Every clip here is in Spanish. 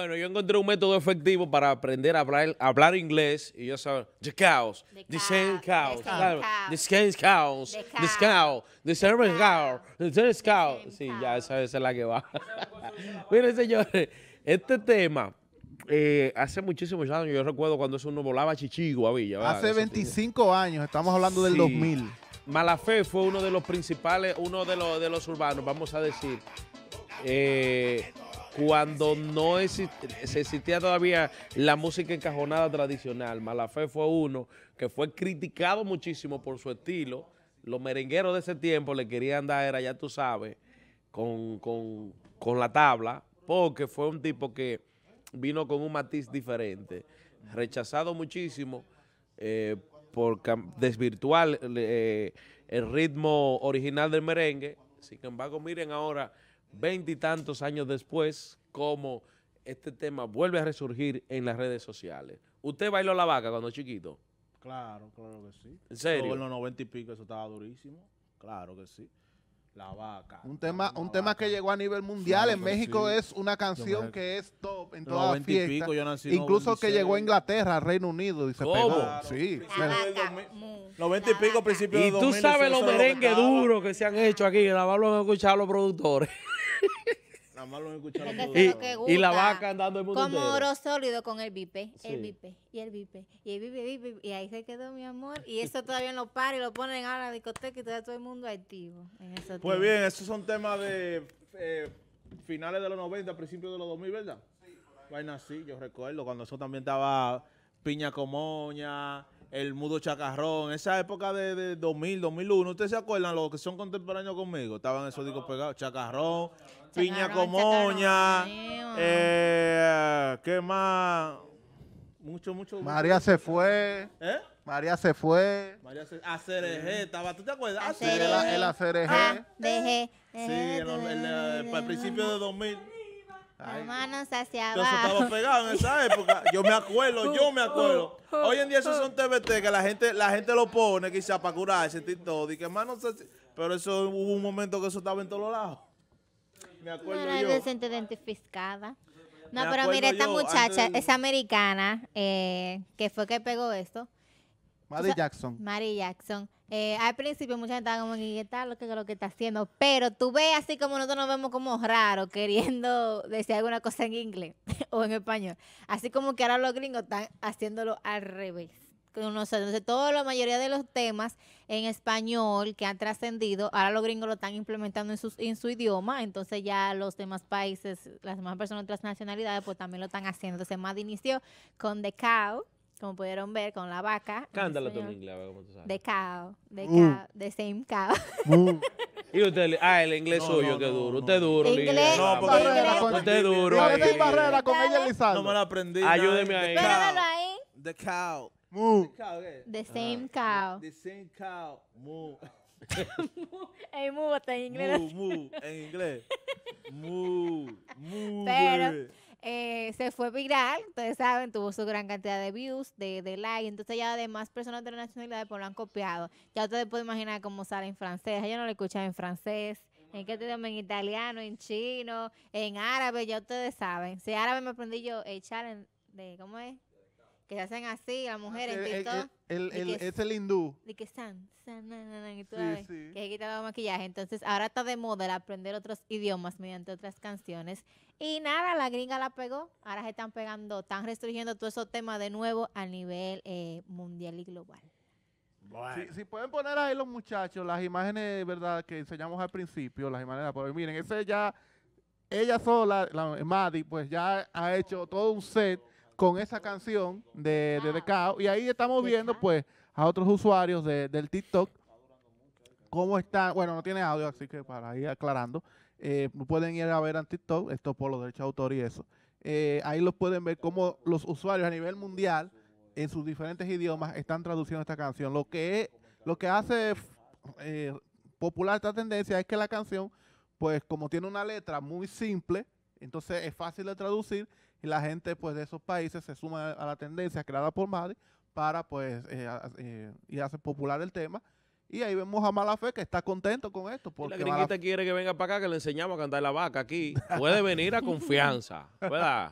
Bueno, yo encontré un método efectivo para aprender a hablar, inglés y yo sabía... the cows, the, cows, the same cows, the cow, the cow, the same Sí, ya esa, es la que va. Miren, señores, este tema eh, hace muchísimos años, yo recuerdo cuando eso uno volaba a Chichigo a Villa. Hace 25 años, estamos hablando del 2000. Malafé fue uno de los principales, uno de los, de los urbanos, vamos a decir. Eh, cuando no existía, existía todavía la música encajonada tradicional. Malafé fue uno que fue criticado muchísimo por su estilo. Los merengueros de ese tiempo le querían dar, ya tú sabes, con, la tabla, porque fue un tipo que vino con un matiz diferente, rechazado muchísimo eh, por desvirtuar eh, el ritmo original del merengue. Sin embargo, miren ahora veintitantos años después, como este tema vuelve a resurgir en las redes sociales. ¿Usted bailó la vaca cuando chiquito? Claro, claro que sí. ¿En serio? en los noventa y pico eso estaba durísimo. Claro que sí. La vaca. Un tema, un tema que llegó a nivel mundial. en México es una canción que es top en toda fiesta. Incluso que llegó a Inglaterra, Reino Unido y se pegó. Sí. Noventa y pico, principios de 2000. Y tú sabes los merengues duros que se han hecho aquí. La la lo han escuchado los productores. Y, la vaca andando el mundo Como oro sólido con el bipe, el bipe, y el bipe, y el bipe, y ahí se quedó mi amor. Y eso todavía lo para y lo ponen ahora en la discoteca y todo el mundo activo. pues bien, esos son temas de eh, finales de los 90, principios de los 2000, ¿verdad? Sí, así, yo recuerdo cuando eso también estaba piña comoña el Mudo Chacarrón, esa época de, 2000, 2001. ¿Ustedes se acuerdan los que son contemporáneos conmigo? Estaban esos discos pegados. Chacarrón, Piña Comoña, eh, ¿qué más? Mucho, mucho. María se fue. ¿Eh? María se fue. María A estaba, ¿tú te acuerdas? El ACRG. Ah, sí, el, principio de 2000. Hermanos hacia abajo. Yo me acuerdo, yo me acuerdo. Hoy en día es son TBT que la gente, la gente lo pone quizá para curar sentir todo. que Pero eso hubo un momento que eso estaba en todos lados. Me acuerdo no, yo. se No, pero mira, esta muchacha, es esa americana, eh, que fue que pegó esto. Mary Jackson. Mary Jackson eh, al principio mucha gente estaba como, ¿qué tal lo que, lo que está haciendo? Pero tú ves así como nosotros nos vemos como raros, queriendo decir alguna cosa en inglés o en español. Así como que ahora los gringos están haciéndolo al revés. Entonces, toda la mayoría de los temas en español que han trascendido, ahora los gringos lo están implementando en, en su idioma, entonces ya los demás países, las demás personas de otras nacionalidades, pues también lo están haciendo. Entonces, más inició con The Cow, como pudieron ver, con la vaca. Cántala tú en inglés, como tú sabes. The cow, the uh. cow, the same cow. Uh. y usted, ah, el inglés suyo, no, duro. Usted es duro, Inglés, no, porque usted es duro. Yo barrera con ella Lizardo. No me la aprendí. Ayúdeme ah, ahí. Espéralo ahí. The cow. The, cow, the ah. same cow. The same cow. Moo. Ey, moo está en inglés. Moo, moo, en inglés. Moo, moo. Pero... Eh, se fue viral, ustedes saben, tuvo su gran cantidad de views, de, de likes, entonces ya además personas de la nacionalidad pues lo han copiado. Ya ustedes pueden imaginar cómo sale en francés, ya no lo escuchan en francés, en qué en italiano, en chino, en árabe, ya ustedes saben. Si árabe me aprendí yo, el eh, challenge de, ¿cómo es? que se hacen así las ah, mujeres es el hindú. De que san, y tú que maquillaje. Entonces, ahora está de moda el aprender otros idiomas mediante otras canciones. Y nada, la gringa la pegó. Ahora se están pegando, están restringiendo todos esos temas de nuevo a nivel eh, mundial y global. Si, pueden poner ahí los muchachos las imágenes, ¿verdad? Que enseñamos al principio, las imágenes Miren, ese ya, ella sola, la, Maddie, pues ya ha hecho todo un set con esa canción de, de, ah. Y ahí estamos viendo, pues, a otros usuarios del TikTok cómo está. Bueno, no tiene audio, así que para ir aclarando, eh, pueden ir a ver en TikTok, esto por los derechos de autor y eso. Eh, ahí los pueden ver cómo los usuarios a nivel mundial, en sus diferentes idiomas, están traduciendo esta canción. Lo que, lo que hace eh, popular esta tendencia es que la canción, pues, como tiene una letra muy simple, entonces es fácil de traducir y la gente pues de esos países se suma a la tendencia creada por Madrid para pues eh, eh y hacer popular el tema. Y ahí vemos a Malafe que está contento con esto. Porque la gringuita quiere que venga para acá, que le enseñamos a cantar la vaca aquí. Puede venir a confianza, ¿verdad?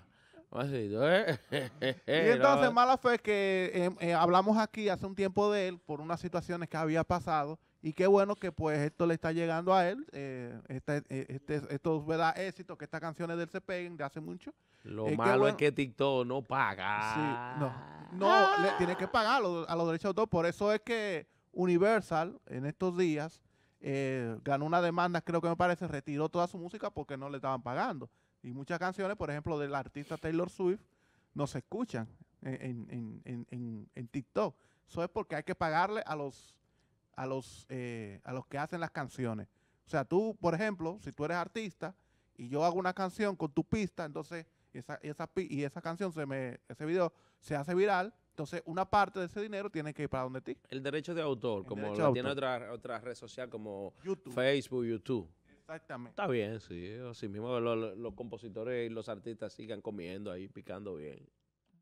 ¿eh? y entonces, mala fe que em, eh, hablamos aquí hace un tiempo de él por unas situaciones que había pasado. Y qué bueno que pues esto le está llegando a él, Esto eh, este, este, estos ¿verdad? éxitos, que estas canciones del él se peguen de hace mucho. Lo malo es que TikTok no paga. no, no le, tiene que pagar a los derechos de autor. Por eso es que Universal en estos días ganó una demanda, creo que me parece, retiró toda su música porque no le estaban pagando. Y muchas canciones, por ejemplo, del artista Taylor Swift, no se escuchan en, en, en, en TikTok. Eso es porque hay que pagarle a los, a, los, eh, a los que hacen las canciones. O sea, tú, por ejemplo, si tú eres artista y yo hago una canción con tu pista, entonces esa, esa, y esa canción, se me, ese video se hace viral, entonces, una parte de ese dinero tiene que ir para donde ti. El derecho de autor, como lo tiene otra, otra red social como Facebook, YouTube. Exactamente. Está bien, sí. Así mismo los, los compositores y los artistas sigan comiendo ahí, picando bien.